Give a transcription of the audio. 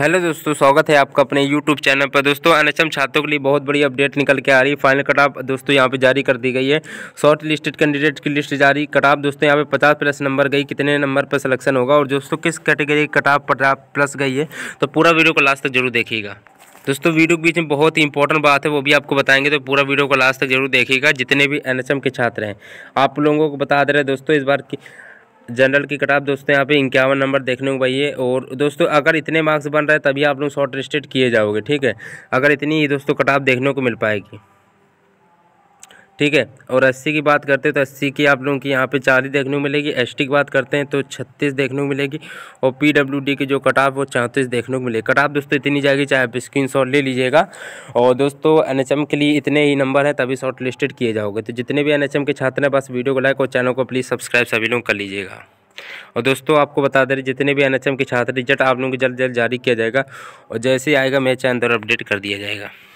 hello दोस्तों स्वागत है आपका अपने यूट्यूब चैनल पर दोस्तों एनएचएम छात्रों के लिए बहुत बड़ी अपडेट निकल के आ रही है फाइनल कटाप दोस्तों यहाँ पे जारी कर दी गई है शॉर्ट लिस्टेड कैंडिडेट की लिस्ट जारी कटाप दोस्तों यहाँ पे 50 प्लस नंबर गई कितने नंबर पर सिलेक्शन होगा और दोस्तों किस कैटेगरी कटाप प्लस गई है तो पूरा वीडियो को लास्ट तक जरूर देखिएगा दोस्तों वीडियो के बीच में बहुत ही इंपॉर्टेंट बात है वो भी आपको बताएंगे तो पूरा वीडियो को लास्ट तक जरूर देखिएगा जितने भी एनएचएम के छात्र हैं आप लोगों को बता दे रहे दोस्तों इस बार की जनरल की कटाप दोस्तों यहाँ पे इक्यावन नंबर देखने को भाई है और दोस्तों अगर इतने मार्क्स बन रहे हैं तभी आप लोग शॉर्ट लिस्टेड किए जाओगे ठीक है अगर इतनी ही दोस्तों कटाप देखने को मिल पाएगी ठीक है और अस्सी की बात करते हैं तो अस्सी की आप लोगों की यहाँ पे चालीस देखने को मिलेगी एस की बात करते हैं तो छत्तीस देखने को मिलेगी और पी डब्ल्यू डी की जो कटाफ वो चौंतीस देखने को मिलेगी कटाप दोस्तों इतनी जाएगी चाहे आप स्क्रीन शॉट ले लीजिएगा और दोस्तों एन एच एम के लिए इतने ही नंबर हैं तभी शॉर्ट लिस्टेड किए जाओगे तो जितने भी एन एच एम के छात्र हैं बस वीडियो को लाइक और चैनल को प्लीज़ सब्सक्राइब सभी लोग कर लीजिएगा और दोस्तों आपको बता दे रहे जितने भी एन एच एम के छात्र रिजल्ट आप लोगों को जल्द जल्द जारी किया जाएगा और जैसे ही आएगा मेरे चैनल अपडेट कर दिया जाएगा